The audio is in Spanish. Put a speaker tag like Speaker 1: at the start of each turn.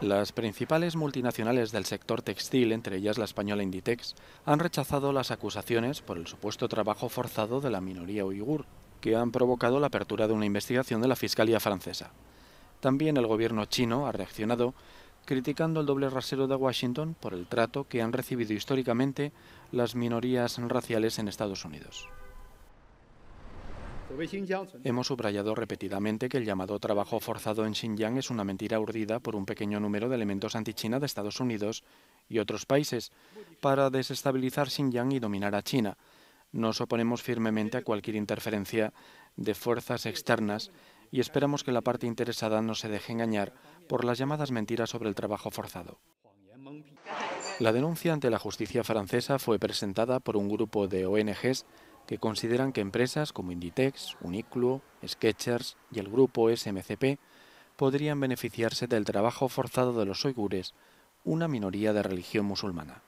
Speaker 1: Las principales multinacionales del sector textil, entre ellas la española Inditex, han rechazado las acusaciones por el supuesto trabajo forzado de la minoría uigur, que han provocado la apertura de una investigación de la Fiscalía francesa. También el gobierno chino ha reaccionado, criticando el doble rasero de Washington por el trato que han recibido históricamente las minorías raciales en Estados Unidos. Hemos subrayado repetidamente que el llamado trabajo forzado en Xinjiang es una mentira urdida por un pequeño número de elementos anti-China de Estados Unidos y otros países para desestabilizar Xinjiang y dominar a China. Nos oponemos firmemente a cualquier interferencia de fuerzas externas y esperamos que la parte interesada no se deje engañar por las llamadas mentiras sobre el trabajo forzado. La denuncia ante la justicia francesa fue presentada por un grupo de ONGs que consideran que empresas como Inditex, Uniqlo, Skechers y el grupo SMCP podrían beneficiarse del trabajo forzado de los uigures, una minoría de religión musulmana.